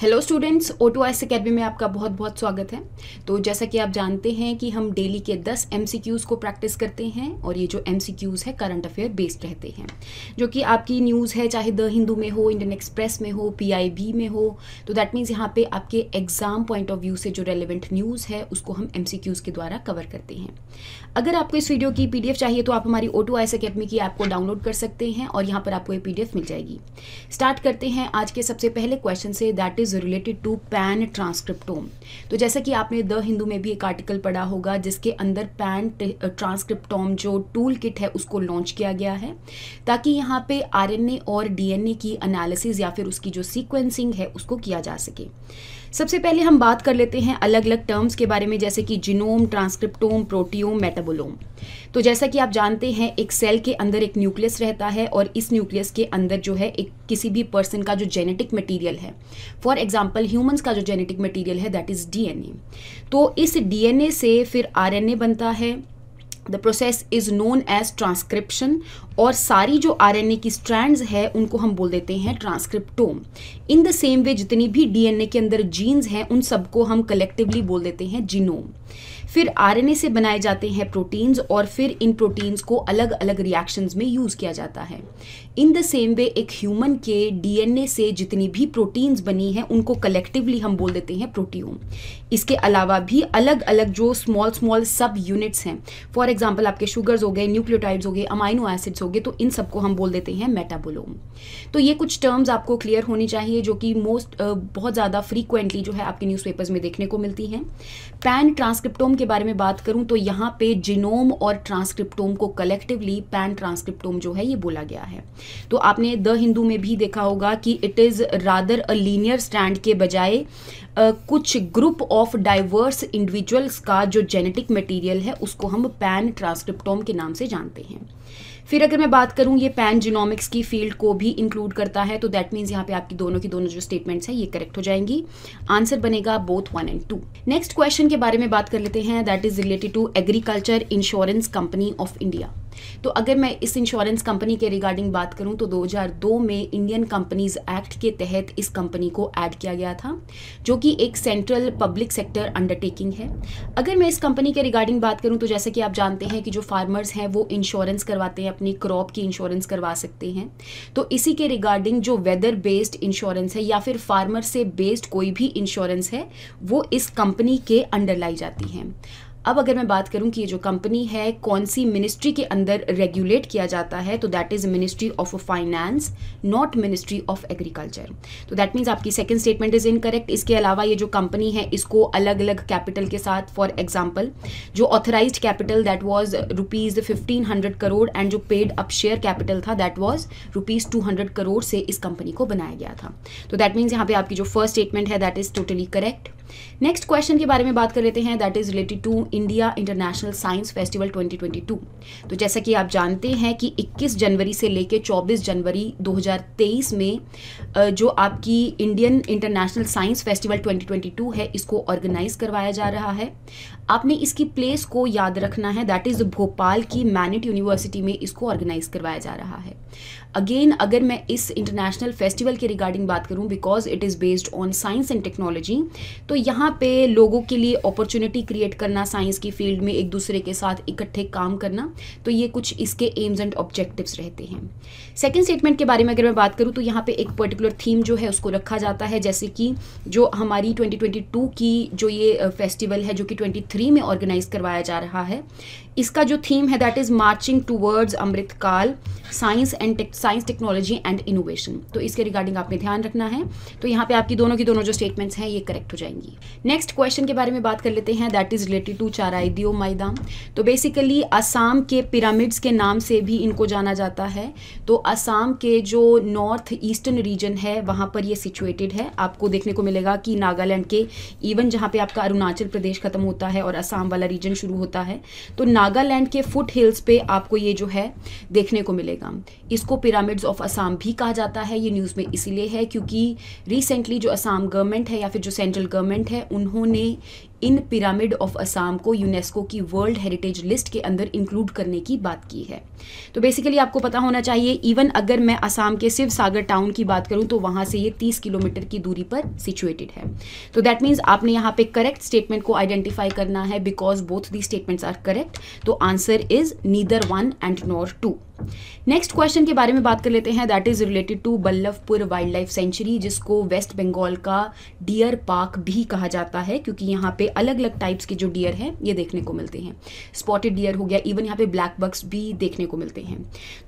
hello students O two S academy में आपका बहुत बहुत स्वागत है तो जैसा कि आप जानते हैं कि हम डेली के 10 एम को प्रैक्टिस करते हैं और ये जो एम है करंट अफेयर बेस्ड रहते हैं जो कि आपकी न्यूज़ है चाहे द हिंदू में हो इंडियन एक्सप्रेस में हो पी में हो तो दैट मीन्स यहाँ पे आपके एग्ज़ाम पॉइंट ऑफ व्यू से जो रेलिवेंट न्यूज़ है उसको हम एम के द्वारा कवर करते हैं अगर आपको इस वीडियो की पी चाहिए तो आप हमारी ओ टू एस अकेडमी की ऐप को डाउनलोड कर सकते हैं और यहाँ पर आपको ये पी मिल जाएगी स्टार्ट करते हैं आज के सबसे पहले क्वेश्चन से that is is related to pan transcriptome तो जैसा कि आपने द हिंदू में भी एक आर्टिकल पढ़ा होगा जिसके अंदर पैन ट्रांसक्रिप्टोम जो टूल किट है उसको लॉन्च किया गया है ताकि यहाँ पे आरएनए और डीएनए की एनालिसिस या फिर उसकी जो सीक्वेंसिंग है उसको किया जा सके सबसे पहले हम बात कर लेते हैं अलग अलग टर्म्स के बारे में जैसे कि जिनोम ट्रांसक्रिप्टोम प्रोटियोम मेटाबोलोम तो जैसा कि आप जानते हैं एक सेल के अंदर एक न्यूक्लियस रहता है और इस न्यूक्लियस के अंदर जो है एक किसी भी पर्सन का जो जेनेटिक मटेरियल है फॉर एग्जाम्पल ह्यूमन्स का जो जेनेटिक मटेरियल है दैट इज़ डीएनए तो इस डीएनए से फिर आरएनए बनता है the process is known as transcription और सारी जो ए की स्ट्रैंड्स है उनको हम बोल देते हैं transcriptome in the same way जितनी भी डीएनए के अंदर जीन्स हैं उन सबको हम कलेक्टिवली बोल देते हैं जीनोम फिर आर से बनाए जाते हैं प्रोटीन्स और फिर इन प्रोटीन्स को अलग अलग रिएक्शंस में यूज़ किया जाता है इन द सेम वे एक ह्यूमन के डीएनए से जितनी भी प्रोटीन्स बनी हैं उनको कलेक्टिवली हम बोल देते हैं प्रोटीन इसके अलावा भी अलग अलग जो स्मॉल स्मॉल सब यूनिट्स हैं फॉर एग्जाम्पल आपके शुगर्स हो गए न्यूक्लियोटाइड्स हो गए अमाइनो एसिड्स हो गए तो इन सबको हम बोल देते हैं मेटाबोलोम तो ये कुछ टर्म्स आपको क्लियर होनी चाहिए जो कि मोस्ट बहुत ज़्यादा फ्रीक्वेंटली जो है आपके न्यूज़पेपर्स में देखने को मिलती हैं पैन ट्रांसक्रिप्टोम के बारे में बात करूं तो यहां पे जिनोम और ट्रांसक्रिप्टोम को कलेक्टिवली पैन ट्रांसक्रिप्टोम जो है ये बोला गया है तो आपने द हिंदू में भी देखा होगा कि it is rather a linear stand के बजाय कुछ ग्रुप ऑफ डाइवर्स इंडिविजुअल्स का जो जेनेटिक मटेरियल है उसको हम पैन ट्रांसक्रिप्टोम के नाम से जानते हैं फिर अगर मैं बात करूँ ये पैन जीनोमिक्स की फील्ड को भी इंक्लूड करता है तो दैट मीन्स यहाँ पे आपकी दोनों की दोनों जो स्टेटमेंट्स है ये करेक्ट हो जाएंगी आंसर बनेगा both one and two next question के बारे में बात कर लेते हैं that is related to agriculture insurance company of India तो अगर मैं इस इंश्योरेंस कंपनी के रिगार्डिंग बात करूं तो 2002 में इंडियन कंपनीज एक्ट के तहत इस कंपनी को ऐड किया गया था जो कि एक सेंट्रल पब्लिक सेक्टर अंडरटेकिंग है अगर मैं इस कंपनी के रिगार्डिंग बात करूं तो जैसे कि आप जानते हैं कि जो फार्मर्स हैं वो इंश्योरेंस करवाते हैं अपनी क्रॉप की इंश्योरेंस करवा सकते हैं तो इसी के रिगार्डिंग जो वेदर बेस्ड इंश्योरेंस है या फिर फार्मर से बेस्ड कोई भी इंश्योरेंस है वो इस कंपनी के अंडर लाई जाती हैं अब अगर मैं बात करूं कि ये जो कंपनी है कौन सी मिनिस्ट्री के अंदर रेगुलेट किया जाता है तो that is ministry of finance not ministry of agriculture तो दैट मीन्स आपकी सेकंड स्टेटमेंट इज़ इनकरेक्ट इसके अलावा ये जो कंपनी है इसको अलग अलग कैपिटल के साथ फॉर एग्जाम्पल जो authorize capital that was rupees fifteen hundred crore and जो पेड अप शेयर कैपिटल था that was rupees two hundred crore से इस कंपनी को बनाया गया था तो दैट मीन्स यहाँ पे आपकी जो फर्स्ट स्टेटमेंट है that is totally correct next question के बारे में बात कर लेते हैं that is related to India international science festival 2022 तो जैसा कि आप जानते हैं कि 21 जनवरी से लेकर 24 जनवरी 2023 में जो आपकी इंडियन इंटरनेशनल साइंस फेस्टिवल 2022 है इसको ऑर्गेनाइज करवाया जा रहा है आपने इसकी प्लेस को याद रखना है दैट इज़ भोपाल की मैनिट यूनिवर्सिटी में इसको ऑर्गेनाइज करवाया जा रहा है अगेन अगर मैं इस इंटरनेशनल फेस्टिवल के रिगार्डिंग बात करूं because it is based on science and technology तो यहाँ पे लोगों के लिए अपॉर्चुनिटी क्रिएट करना साइंस की फील्ड में एक दूसरे के साथ इकट्ठे काम करना तो ये कुछ इसके एम्स एंड ऑब्जेक्टिव्स रहते हैं सेकेंड स्टेटमेंट के बारे में अगर मैं बात करूँ तो यहाँ पे एक पर्टिकुलर पर्टिकुलर थीम जो है उसको रखा जाता है जैसे कि जो हमारी 2022 की जो ये फेस्टिवल है जो कि 23 में ऑर्गेनाइज करवाया जा रहा है इसका जो थीम है that is marching towards Amritkaal science and science technology and innovation तो इसके रिगार्डिंग आपने ध्यान रखना है तो यहाँ पे आपकी दोनों की दोनों जो स्टेटमेंट्स हैं ये करेक्ट हो जाएंगी नेक्स्ट क्वेश्चन के बारे में बात कर लेते हैं that is related to Charaideo Maidam तो बेसिकली असम के पिरामिड्स के नाम से भी इनको जाना जाता है तो असम के जो नॉर्थ ईस्टर्न रीजन रीजन है वहाँ पर ये सिचुएटेड है आपको देखने को मिलेगा कि नागालैंड के इवन जहाँ पे आपका अरुणाचल प्रदेश ख़त्म होता है और असम वाला रीजन शुरू होता है तो नागालैंड के फुट हिल्स पे आपको ये जो है देखने को मिलेगा इसको पिरामिड्स ऑफ असम भी कहा जाता है ये न्यूज़ में इसीलिए है क्योंकि रिसेंटली जो असम गवर्नमेंट है या फिर जो सेंट्रल गवर्नमेंट है उन्होंने इन पिरामिड ऑफ असम को यूनेस्को की वर्ल्ड हेरिटेज लिस्ट के अंदर इंक्लूड करने की बात की है तो बेसिकली आपको पता होना चाहिए इवन अगर मैं असम के शिव सागर टाउन की बात करूं तो वहां से ये 30 किलोमीटर की दूरी पर सिचुएटेड है तो दैट मीन्स आपने यहाँ पे करेक्ट स्टेटमेंट को आइडेंटिफाई करना है because both the statements are correct तो answer is neither one and nor two next question के बारे में बात कर लेते हैं that is related to Ballabhpur wildlife sanctuary जिसको वेस्ट बंगाल का डियर पार्क भी कहा जाता है क्योंकि यहाँ पे अलग अलग टाइप्स के जो डियर हैं ये देखने को मिलते हैं स्पॉटेड डियर हो गया इवन यहाँ पे ब्लैक बक्स भी देखने को मिलते हैं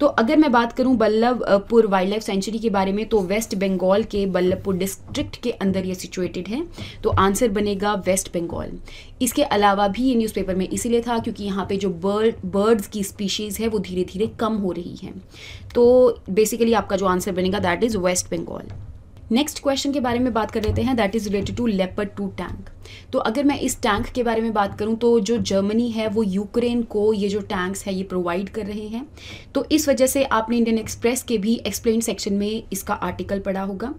तो अगर मैं बात करूँ बल्लभपुर वाइल्ड लाइफ सेंचुरी के बारे में तो वेस्ट बंगाल के बल्लभपुर डिस्ट्रिक्ट के अंदर ये सिचुएटेड है तो आंसर बनेगा वेस्ट बंगाल इसके अलावा भी ये न्यूज़पेपर में इसीलिए था क्योंकि यहाँ पे जो बर्ड बर्ड्स की स्पीशीज़ है वो धीरे धीरे कम हो रही है तो बेसिकली आपका जो आंसर बनेगा that is West Bengal next question के बारे में बात कर लेते हैं that is related to leopard two tank तो अगर मैं इस टैंक के बारे में बात करूं तो जो जर्मनी है वो यूक्रेन को ये जो टैंक्स है ये प्रोवाइड कर रहे हैं तो इस वजह से आपने इंडियन एक्सप्रेस के भी एक्सप्लेन सेक्शन में इसका आर्टिकल पढ़ा होगा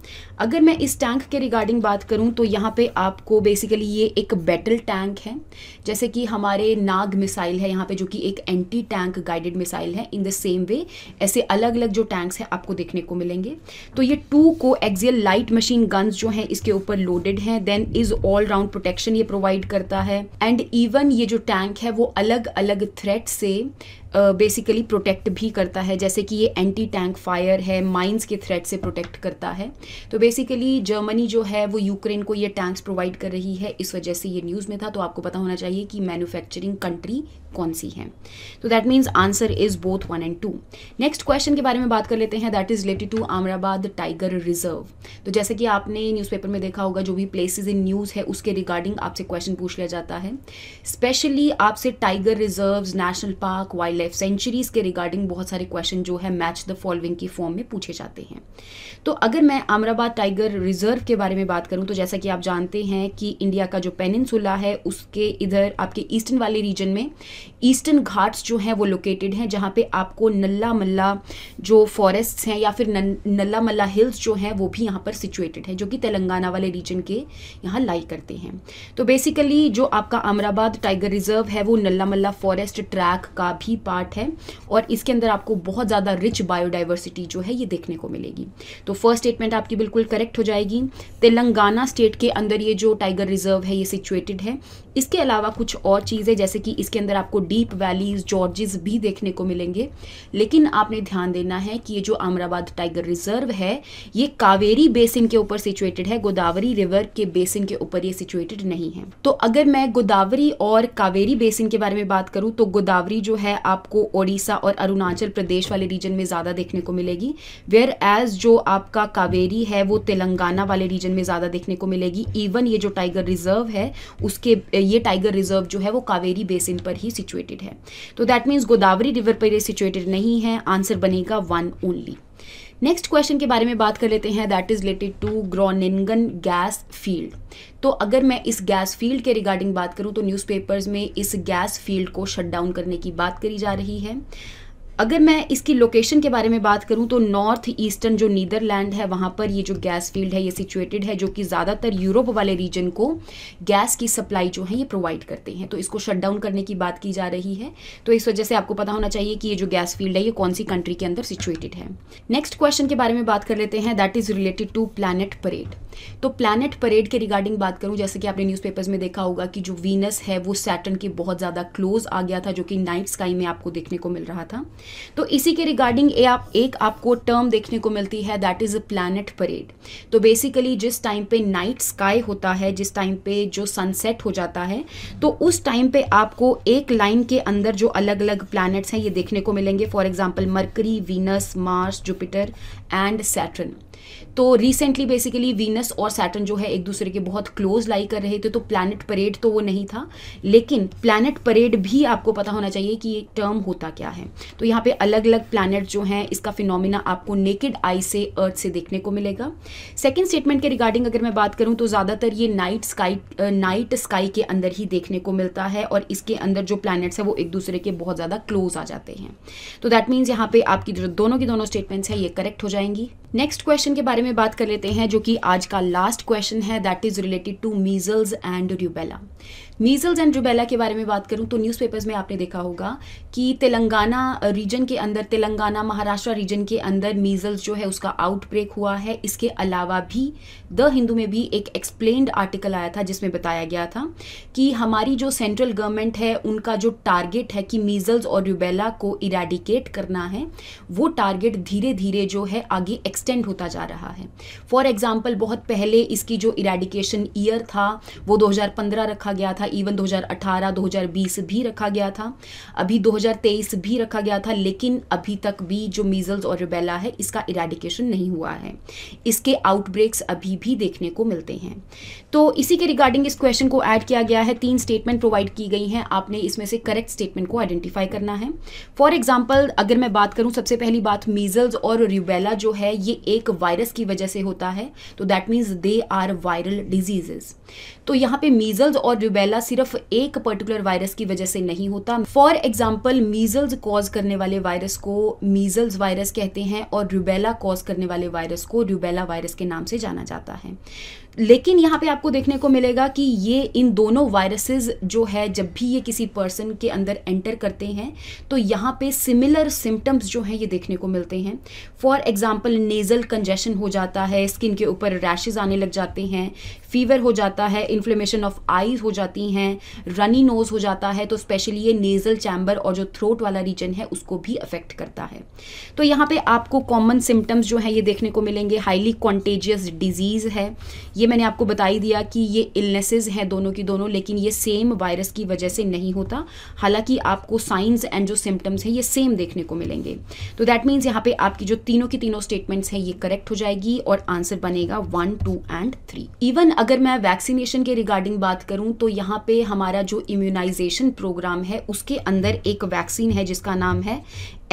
अगर मैं इस टैंक के रिगार्डिंग बात करूँ तो यहाँ पर आपको बेसिकली ये एक बैटल टैंक है जैसे कि हमारे नाग मिसाइल है यहाँ पर जो कि एक एंटी टैंक गाइडेड मिसाइल है इन द सेम वे ऐसे अलग अलग जो टैंक्स हैं आपको देखने को मिलेंगे तो ये टू को लाइट मशीन गन्स जो हैं इसके ऊपर लोडेड हैं then is all round protection ये प्रोवाइड करता है एंड इवन ये जो टैंक है वो अलग अलग थ्रेट से बेसिकली uh, प्रोटेक्ट भी करता है जैसे कि ये एंटी टैंक फायर है माइंस के थ्रेट से प्रोटेक्ट करता है तो बेसिकली जर्मनी जो है वो यूक्रेन को ये टैंक्स प्रोवाइड कर रही है इस वजह से ये न्यूज़ में था तो आपको पता होना चाहिए कि मैन्युफैक्चरिंग कंट्री कौन सी है तो that means answer is both one and two next question के बारे में बात कर लेते हैं that is related to Amrabad tiger reserve तो जैसे कि आपने न्यूज़पेपर में देखा होगा जो भी प्लेसेस इन न्यूज़ है उसके रिगार्डिंग आपसे क्वेश्चन पूछ लिया जाता है स्पेशली आपसे tiger reserve national park wildlife sanctuaries के रिगार्डिंग बहुत सारे क्वेश्चन जो है मैच द फॉलोइंग की फॉर्म में पूछे जाते हैं तो अगर मैं आमराबाद टाइगर रिजर्व के बारे में बात करूं तो जैसा कि आप जानते हैं कि इंडिया का जो पेनिनसुला है उसके इधर आपके ईस्टर्न वाले रीजन में ईस्टर्न घाट्स जो हैं वो लोकेटेड हैं जहाँ पे आपको नल्ला मल्ला जो फॉरेस्ट्स हैं या फिर नल्ला मल्ला हिल्स जो हैं वो भी यहाँ पर सिचुएटेड है जो कि तेलंगाना वाले रीजन के यहाँ लाई करते हैं तो बेसिकली जो आपका अमराबाद टाइगर रिजर्व है वो नल्ला मल्ला फॉरेस्ट ट्रैक का भी पार्ट पार्ट है और इसके अंदर आपको बहुत ज़्यादा रिच बायोडाइवर्सिटी जो है ये देखने को मिलेगी तो फर्स्ट स्टेटमेंट आपकी बिल्कुल करेक्ट हो जाएगी तेलंगाना स्टेट के अंदर ये जो टाइगर रिजर्व है ये सिचुएटेड है इसके अलावा कुछ और चीज़ें जैसे कि इसके अंदर आपको डीप वैलीज जॉर्जेस भी देखने को मिलेंगे लेकिन आपने ध्यान देना है कि ये जो अमराबाद टाइगर रिजर्व है ये कावेरी बेसिन के ऊपर सिचुएटेड है गोदावरी रिवर के बेसिन के ऊपर ये सिचुएटेड नहीं है तो अगर मैं गोदावरी और कावेरी बेसिन के बारे में बात करूँ तो गोदावरी जो है आप आपको ओडिशा और अरुणाचल प्रदेश वाले रीजन में ज़्यादा देखने को मिलेगी वेयर एज जो आपका कावेरी है वो तेलंगाना वाले रीजन में ज़्यादा देखने को मिलेगी इवन ये जो टाइगर रिजर्व है उसके ये टाइगर रिजर्व जो है वो कावेरी बेसिन पर ही सिचुएटेड है तो दैट मीन्स गोदावरी रिवर पर ये सिचुएटेड नहीं है आंसर बनेगा वन ओनली नेक्स्ट क्वेश्चन के बारे में बात कर लेते हैं that is related to Groningen gas field तो अगर मैं इस गैस फील्ड के रिगार्डिंग बात करूं तो न्यूज़पेपर्स में इस गैस फील्ड को शट डाउन करने की बात करी जा रही है अगर मैं इसकी लोकेशन के बारे में बात करूं तो नॉर्थ ईस्टर्न जो नीदरलैंड है वहां पर ये जो गैस फील्ड है ये सिचुएटेड है जो कि ज़्यादातर यूरोप वाले रीजन को गैस की सप्लाई जो है ये प्रोवाइड करते हैं तो इसको शट डाउन करने की बात की जा रही है तो इस वजह से आपको पता होना चाहिए कि ये जो गैस फील्ड है ये कौन सी कंट्री के अंदर सिचुएटेड है नेक्स्ट क्वेश्चन के बारे में बात कर लेते हैं that is related to planet parade तो प्लानट परेड के रिगार्डिंग बात करूँ जैसे कि आपने न्यूज़पेपर्स में देखा होगा कि जो वीनस है वो सैटन के बहुत ज़्यादा क्लोज आ गया था जो कि नाइट स्काई में आपको देखने को मिल रहा था तो इसी के रिगार्डिंग ए आप एक आपको टर्म देखने को मिलती है that is a planet parade तो बेसिकली जिस टाइम पे नाइट स्काई होता है जिस टाइम पे जो सनसेट हो जाता है तो उस टाइम पे आपको एक लाइन के अंदर जो अलग अलग प्लैनेट्स हैं ये देखने को मिलेंगे for example Mercury Venus Mars Jupiter and Saturn तो रिसेंटली बेसिकली वीनस और सैटर्न जो है एक दूसरे के बहुत क्लोज लाई कर रहे थे तो प्लानट परेड तो वो नहीं था लेकिन प्लानट परेड भी आपको पता होना चाहिए कि ये टर्म होता क्या है तो यहाँ पे अलग अलग प्लानट जो हैं इसका फिनोमिना आपको नेकेड आई से अर्थ से देखने को मिलेगा सेकेंड स्टेटमेंट के रिगार्डिंग अगर मैं बात करूँ तो ज़्यादातर ये नाइट स्काई नाइट स्काई के अंदर ही देखने को मिलता है और इसके अंदर जो प्लानट्स हैं वो एक दूसरे के बहुत ज़्यादा क्लोज आ जाते हैं तो दैट मीन्स यहाँ पे आपकी जो दोनों की दोनों स्टेटमेंट्स हैं ये करेक्ट हो जाएंगी नेक्स्ट क्वेश्चन के बारे में बात कर लेते हैं जो कि आज का लास्ट क्वेश्चन है that is related to measles and rubella measles and rubella के बारे में बात करूं तो न्यूज़पेपर्स में आपने देखा होगा कि तेलंगाना रीजन के अंदर तेलंगाना महाराष्ट्र रीजन के अंदर मीजल्स जो है उसका आउटब्रेक हुआ है इसके अलावा भी द हिंदू में भी एक एक्सप्लेन्ड आर्टिकल आया था जिसमें बताया गया था कि हमारी जो सेंट्रल गवर्नमेंट है उनका जो टारगेट है कि मीजल्स और रूबेला को इराडिकेट करना है वो टारगेट धीरे धीरे जो है आगे एक्सटेंड होता जा रहा है फॉर एग्जाम्पल बहुत पहले इसकी जो इराडिकेशन ईयर था वो दो रखा गया था था इवन 2018 2020 भी रखा गया था अभी 2023 भी रखा गया था लेकिन अभी तक भी जो मीजल्स और रिबेला है इसका इराडिकेशन नहीं हुआ है इसके आउटब्रेक्स अभी भी देखने को मिलते हैं तो इसी के रिगार्डिंग इस क्वेश्चन को ऐड किया गया है तीन स्टेटमेंट प्रोवाइड की गई हैं आपने इसमें से करेक्ट स्टेटमेंट को आइडेंटिफाई करना है फॉर एग्जाम्पल अगर मैं बात करूँ सबसे पहली बात मीजल्स और रिबेला जो है ये एक वायरस की वजह से होता है तो that means they are viral diseases तो यहाँ पे मीजल्स और रिबेला फैला सिर्फ एक पर्टिकुलर वायरस की वजह से नहीं होता फॉर एग्जाम्पल मीजल्स कॉज करने वाले वायरस को मीजल्स वायरस कहते हैं और रूबेला कॉज करने वाले वायरस को रूबेला वायरस के नाम से जाना जाता है लेकिन यहाँ पे आपको देखने को मिलेगा कि ये इन दोनों वायरसेस जो है जब भी ये किसी पर्सन के अंदर एंटर करते हैं तो यहाँ पे सिमिलर सिम्टम्स जो हैं ये देखने को मिलते हैं फॉर एग्जांपल नेज़ल कंजेशन हो जाता है स्किन के ऊपर रैशेज आने लग जाते हैं फीवर हो जाता है इन्फ्लेमेशन ऑफ आईज हो जाती होती हैं रनी नोज हो जाता है तो स्पेशली ये नेज़ल चैम्बर और जो थ्रोट वाला रीजन है उसको भी अफेक्ट करता है तो यहाँ पे आपको कॉमन सिम्टम्स जो है ये देखने को मिलेंगे हाईली कॉन्टेजियस डिजीज़ है ये मैंने आपको बता ही दिया कि ये इलनेसेज हैं दोनों की दोनों लेकिन ये सेम वायरस की वजह से नहीं होता हालांकि आपको साइंस एंड जो सिम्टम्स हैं ये सेम देखने को मिलेंगे तो दैट मीन्स यहाँ पे आपकी जो तीनों की तीनों स्टेटमेंट्स हैं ये करेक्ट हो जाएगी और आंसर बनेगा one two and three even अगर मैं वैक्सीनेशन के रिगार्डिंग बात करूँ तो यहाँ यहाँ पे हमारा जो इम्यूनाइजेशन प्रोग्राम है उसके अंदर एक वैक्सीन है जिसका नाम है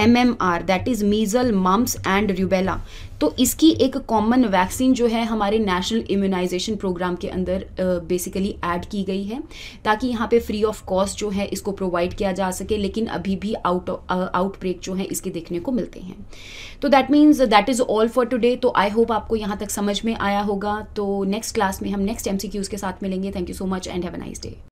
M M R that is measles mumps and rubella तो इसकी एक कॉमन वैक्सीन जो है हमारे नेशनल इम्यूनाइजेशन प्रोग्राम के अंदर बेसिकली uh, ऐड की गई है ताकि यहाँ पे फ्री ऑफ कॉस्ट जो है इसको प्रोवाइड किया जा सके लेकिन अभी भी आउट आउटब्रेक जो है इसके देखने को मिलते हैं तो that means that is all for today तो आई होप आपको यहाँ तक समझ में आया होगा तो नेक्स्ट क्लास में हम नेक्स्ट एम के साथ मिलेंगे thank you so much and have nice day